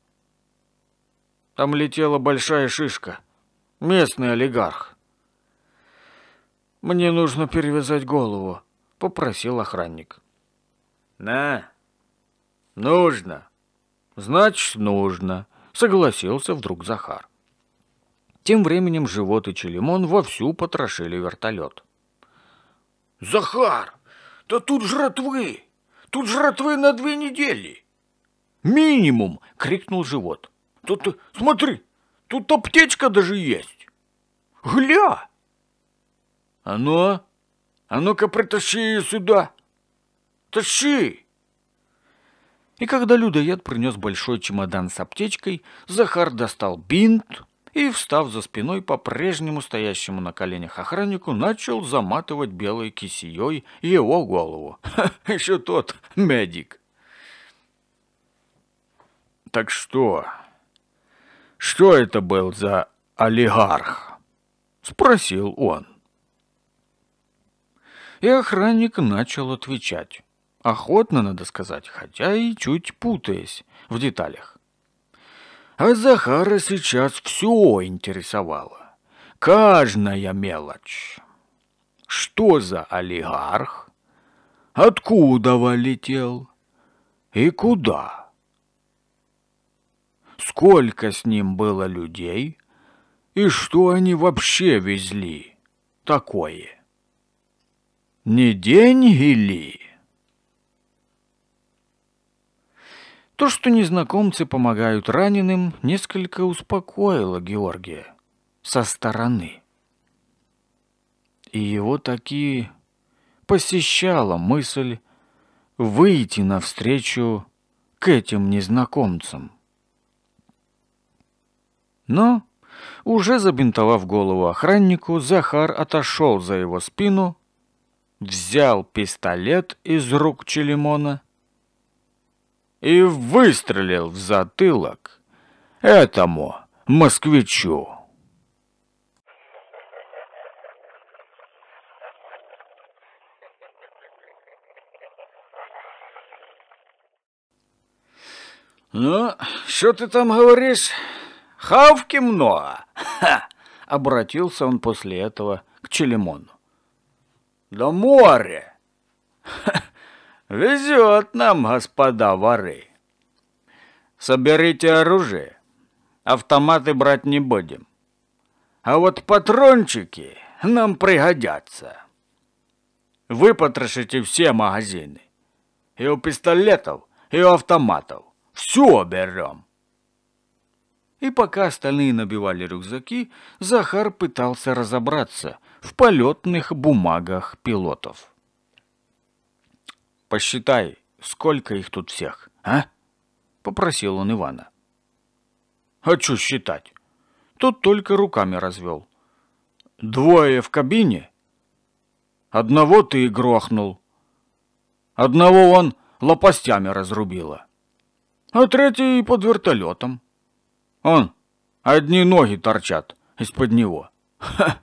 Там летела большая шишка. Местный олигарх. Мне нужно перевязать голову, попросил охранник. На, Нужно. Значит, нужно, согласился вдруг Захар. Тем временем живот и Челимон вовсю потрошили вертолет. «Захар, да тут жратвы! Тут жратвы на две недели!» «Минимум!» — крикнул живот. «Тут, смотри, тут аптечка даже есть! Гля!» «А ну, а, а ну-ка притащи ее сюда! Тащи!» И когда людоед принес большой чемодан с аптечкой, Захар достал бинт и, встав за спиной по-прежнему стоящему на коленях охраннику, начал заматывать белой кисеей его голову. Ха, еще тот медик. Так что? Что это был за олигарх? Спросил он. И охранник начал отвечать. Охотно, надо сказать, хотя и чуть путаясь в деталях. А Захара сейчас все интересовало. Каждая мелочь. Что за олигарх? Откуда вылетел? И куда? Сколько с ним было людей? И что они вообще везли? Такое. Не деньги ли? То, что незнакомцы помогают раненым, несколько успокоило Георгия со стороны. И его таки посещала мысль выйти навстречу к этим незнакомцам. Но, уже забинтовав голову охраннику, Захар отошел за его спину, взял пистолет из рук Челимона и выстрелил в затылок этому москвичу. «Ну, что ты там говоришь? Хавки много!» Ха! Обратился он после этого к Челимону. «Да море! Везет нам, господа воры. Соберите оружие. Автоматы брать не будем. А вот патрончики нам пригодятся. Выпотрошите все магазины. И у пистолетов, и у автоматов. Все берем. И пока остальные набивали рюкзаки, Захар пытался разобраться в полетных бумагах пилотов посчитай, сколько их тут всех, а?» — попросил он Ивана. Хочу считать?» Тот только руками развел. «Двое в кабине? Одного ты и грохнул. Одного он лопастями разрубила. А третий под вертолетом. Он, одни ноги торчат из-под него. Ха!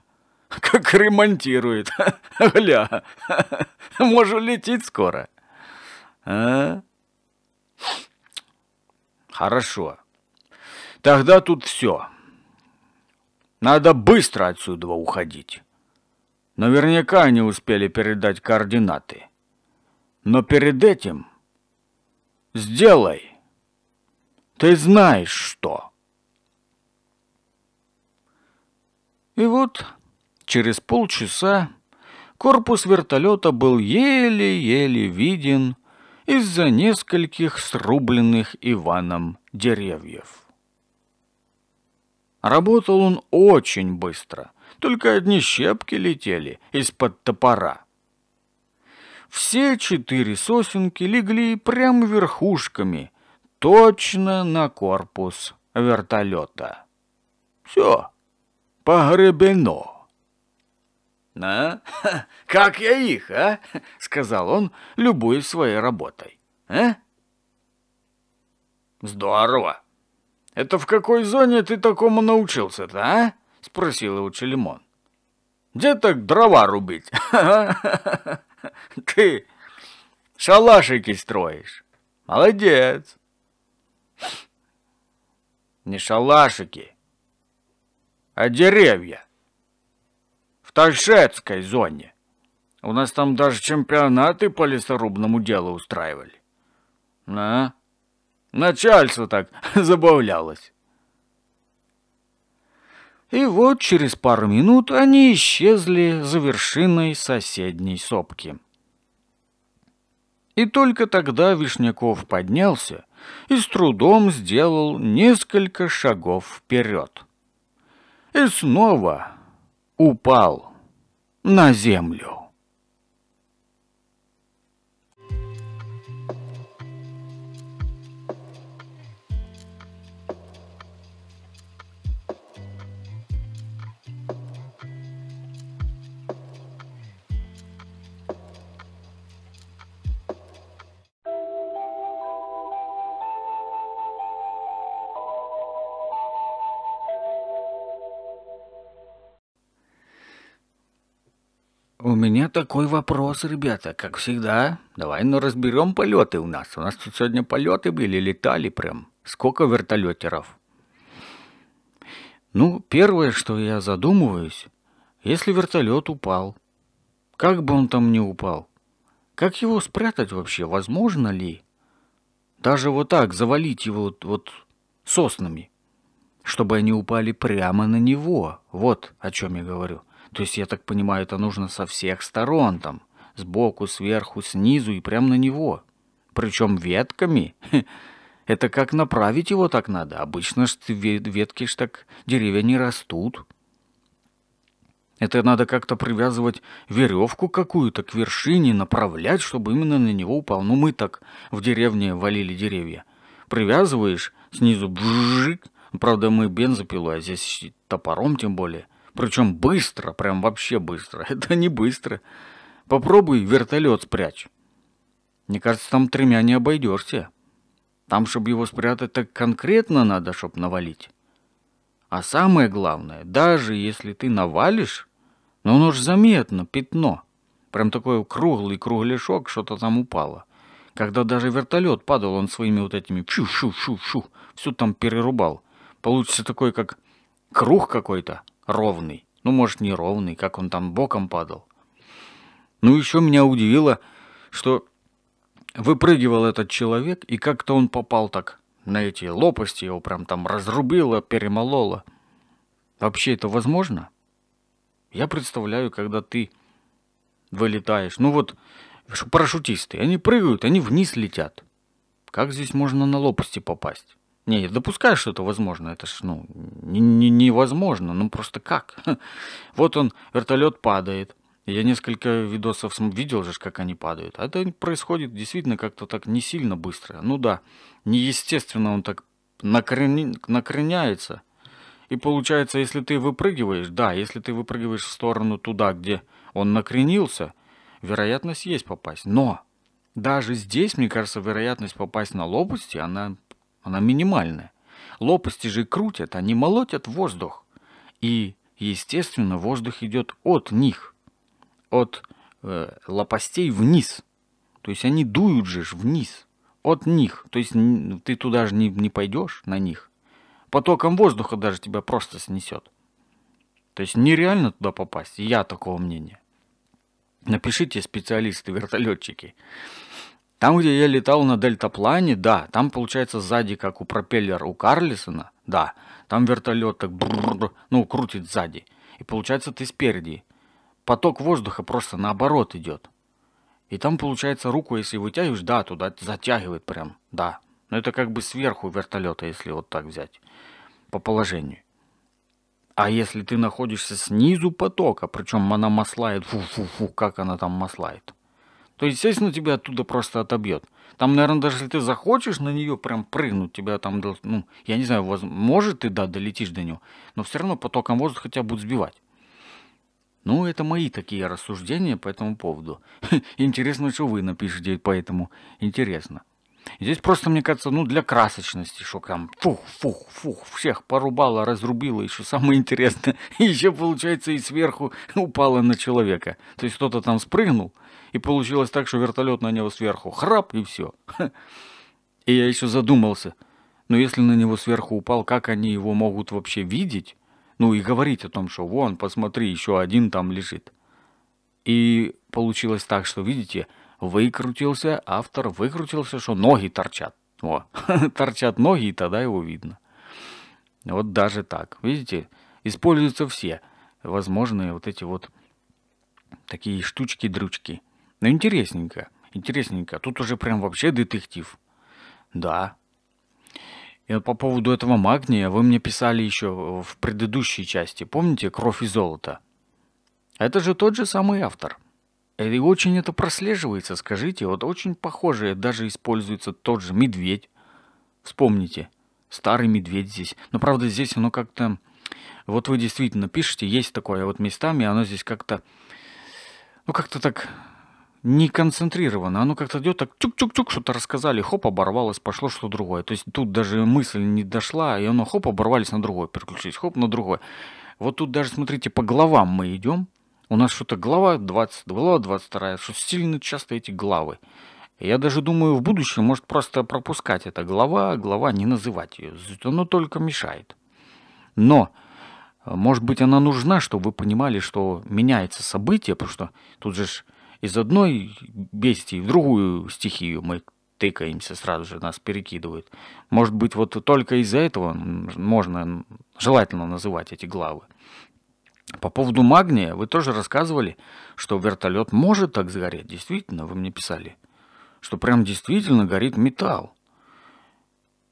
как ремонтирует. Гля, можу лететь скоро. А? Хорошо. Тогда тут все. Надо быстро отсюда уходить. Наверняка они успели передать координаты. Но перед этим сделай. Ты знаешь что. И вот Через полчаса корпус вертолета был еле-еле виден из-за нескольких срубленных Иваном деревьев. Работал он очень быстро, только одни щепки летели из-под топора. Все четыре сосенки легли прямо верхушками, точно на корпус вертолета. Все, погребено. «А? Ха, как я их, а?» — сказал он, любуясь своей работой. «А?» «Здорово! Это в какой зоне ты такому научился-то, а?» — спросил его Челимон. «Где так дрова рубить? Ты шалашики строишь. Молодец!» «Не шалашики, а деревья!» в Ташетской зоне. У нас там даже чемпионаты по лесорубному делу устраивали. На, начальство так забавлялось. И вот через пару минут они исчезли за вершиной соседней сопки. И только тогда Вишняков поднялся и с трудом сделал несколько шагов вперед. И снова упал на землю. меня такой вопрос, ребята, как всегда. Давай, ну, разберем полеты у нас. У нас тут сегодня полеты были, летали прям. Сколько вертолетеров? Ну, первое, что я задумываюсь, если вертолет упал, как бы он там не упал, как его спрятать вообще, возможно ли? Даже вот так завалить его вот соснами, чтобы они упали прямо на него. Вот о чем я говорю. То есть, я так понимаю, это нужно со всех сторон там. Сбоку, сверху, снизу и прямо на него. Причем ветками. Это как направить его так надо. Обычно ж ветки ж так деревья не растут. Это надо как-то привязывать веревку какую-то к вершине, направлять, чтобы именно на него упал. Ну мы так в деревне валили деревья. Привязываешь, снизу бжик. Правда, мы бензопилой, а здесь топором тем более – причем быстро, прям вообще быстро. Это не быстро. Попробуй вертолет спрячь. Мне кажется, там тремя не обойдешься. Там, чтобы его спрятать, так конкретно надо, чтобы навалить. А самое главное, даже если ты навалишь, но оно же заметно, пятно. Прям такой круглый кругляшок, что-то там упало. Когда даже вертолет падал, он своими вот этими чу-шу-шу-шу, все там перерубал. Получится такой, как круг какой-то ровный. Ну, может, не ровный, как он там боком падал. Ну, еще меня удивило, что выпрыгивал этот человек, и как-то он попал так на эти лопасти, его прям там разрубило, перемололо. Вообще это возможно? Я представляю, когда ты вылетаешь. Ну вот, парашютисты, они прыгают, они вниз летят. Как здесь можно на лопасти попасть? Не, я допускаю, что это возможно. Это ж, ну, не, не, невозможно. Ну, просто как? Вот он, вертолет падает. Я несколько видосов видел же, как они падают. А это происходит действительно как-то так не сильно быстро. Ну да, неестественно он так накры... накрыняется. И получается, если ты выпрыгиваешь, да, если ты выпрыгиваешь в сторону туда, где он накренился, вероятность есть попасть. Но даже здесь, мне кажется, вероятность попасть на лопасти, она она минимальная. Лопасти же крутят, они молотят воздух. И, естественно, воздух идет от них, от э, лопастей вниз. То есть они дуют же вниз, от них. То есть ты туда же не, не пойдешь на них. Потоком воздуха даже тебя просто снесет. То есть нереально туда попасть. Я такого мнения. Напишите специалисты-вертолетчики. Там, где я летал на дельтаплане, да, там получается сзади, как у пропеллера у Карлисона, да, там вертолет так брррр, ну, крутит сзади. И получается ты спереди. Поток воздуха просто наоборот идет. И там получается руку, если вытягиваешь, да, туда затягивает прям, да. Но это как бы сверху вертолета, если вот так взять, по положению. А если ты находишься снизу потока, причем она маслает, фу-фу-фу, как она там маслает – то, естественно, тебя оттуда просто отобьет. Там, наверное, даже если ты захочешь на нее прям прыгнуть, тебя там, ну, я не знаю, может ты, да, долетишь до нее, но все равно потоком воздуха тебя будут сбивать. Ну, это мои такие рассуждения по этому поводу. Интересно, что вы напишете по этому. Интересно. Здесь просто, мне кажется, ну, для красочности, что там фух, фух, фух, всех порубало, разрубило, еще самое интересное. еще, получается, и сверху упало на человека. То есть кто-то там спрыгнул, и получилось так, что вертолет на него сверху. Храп, и все. И я еще задумался. Но ну, если на него сверху упал, как они его могут вообще видеть? Ну и говорить о том, что вон, посмотри, еще один там лежит. И получилось так, что, видите, выкрутился, автор выкрутился, что ноги торчат. О, торчат ноги, и тогда его видно. Вот даже так. Видите, используются все возможные вот эти вот такие штучки-дрючки. Ну, интересненько, интересненько. Тут уже прям вообще детектив. Да. И э, по поводу этого магния вы мне писали еще в предыдущей части. Помните «Кровь и золото»? Это же тот же самый автор. Э, и очень это прослеживается, скажите. Вот очень похоже, даже используется тот же медведь. Вспомните. Старый медведь здесь. Но правда здесь оно как-то... Вот вы действительно пишете, есть такое вот местами, оно здесь как-то... Ну как-то так не концентрировано. Оно как-то идет так чук-чук-чук, что-то рассказали, хоп, оборвалось, пошло что другое. То есть тут даже мысль не дошла, и оно хоп, оборвались на другое, переключились, хоп, на другое. Вот тут даже, смотрите, по главам мы идем. У нас что-то глава 20, глава 22, что сильно часто эти главы. Я даже думаю, в будущем может просто пропускать это глава, глава не называть ее. Оно только мешает. Но э, может быть, она нужна, чтобы вы понимали, что меняется событие, потому что тут же из одной бестии в другую стихию мы тыкаемся, сразу же нас перекидывают. Может быть, вот только из-за этого можно желательно называть эти главы. По поводу магния, вы тоже рассказывали, что вертолет может так сгореть. Действительно, вы мне писали, что прям действительно горит металл.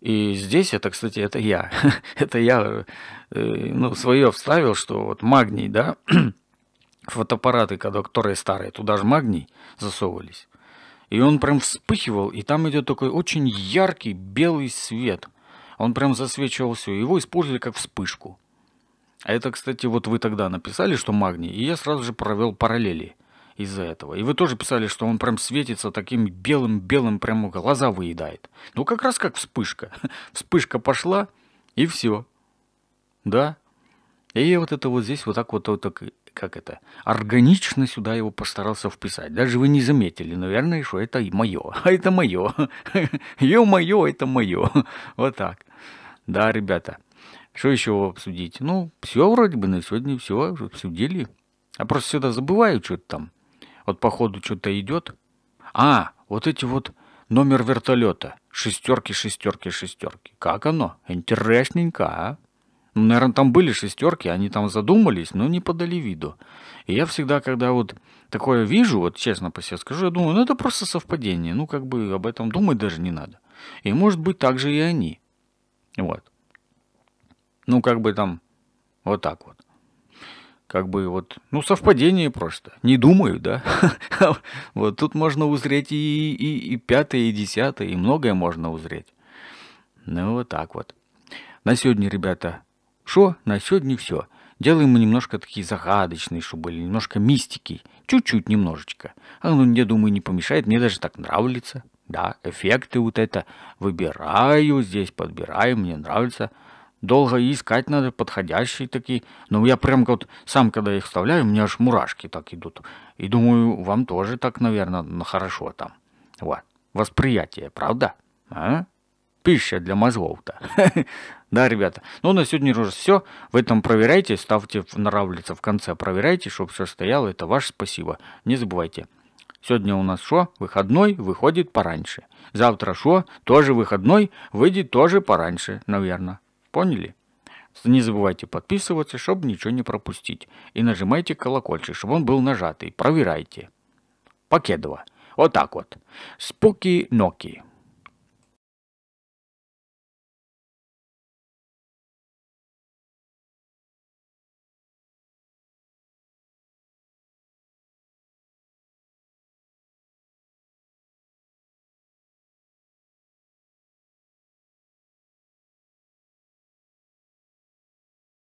И здесь это, кстати, это я. это я, э, ну, свое вставил, что вот магний, да, фотоаппараты, которые старые, туда же магний засовывались. И он прям вспыхивал, и там идет такой очень яркий белый свет. Он прям засвечивал все. Его использовали как вспышку. А это, кстати, вот вы тогда написали, что магний, и я сразу же провел параллели из-за этого. И вы тоже писали, что он прям светится таким белым-белым, прямо глаза выедает. Ну, как раз как вспышка. Вспышка пошла, и все. Да. И вот это вот здесь вот так вот, вот так как это, органично сюда его постарался вписать. Даже вы не заметили, наверное, что это мое. А это мое. Ё-моё, это мое. Вот так. Да, ребята. Что еще обсудить? Ну, все вроде бы на сегодня все обсудили. А просто всегда забываю что-то там. Вот походу что-то идет. А, вот эти вот номер вертолета. Шестерки, шестерки, шестерки. Как оно? Интересненько, а? Ну, наверное, там были шестерки, они там задумались, но не подали виду. И я всегда, когда вот такое вижу, вот честно по себе скажу, я думаю, ну это просто совпадение, ну как бы об этом думать даже не надо. И может быть так же и они. Вот. Ну как бы там вот так вот. Как бы вот, ну совпадение просто. Не думаю, да? Вот тут можно узреть и, и, и пятое, и десятое, и многое можно узреть. Ну вот так вот. На сегодня, ребята, Шо, на сегодня все. Делаем мы немножко такие загадочные, чтобы были немножко мистики. Чуть-чуть, немножечко. А ну, мне, думаю, не помешает. Мне даже так нравится. Да, эффекты вот это выбираю, здесь подбираю, мне нравится. Долго искать надо подходящие такие. Но ну, я прям вот сам, когда их вставляю, у меня аж мурашки так идут. И думаю, вам тоже так, наверное, хорошо там. Вот. Восприятие, правда? А? Пища для мозгов-то. Да, ребята. Ну, на сегодня уже все. В этом проверяйте, ставьте нравится в конце, проверяйте, чтобы все стояло. Это ваше спасибо. Не забывайте. Сегодня у нас шо? Выходной выходит пораньше. Завтра шо? Тоже выходной, выйдет тоже пораньше, наверное. Поняли? Не забывайте подписываться, чтобы ничего не пропустить. И нажимайте колокольчик, чтобы он был нажатый. Проверяйте. Покедово. Вот так вот. Спуки-ноки.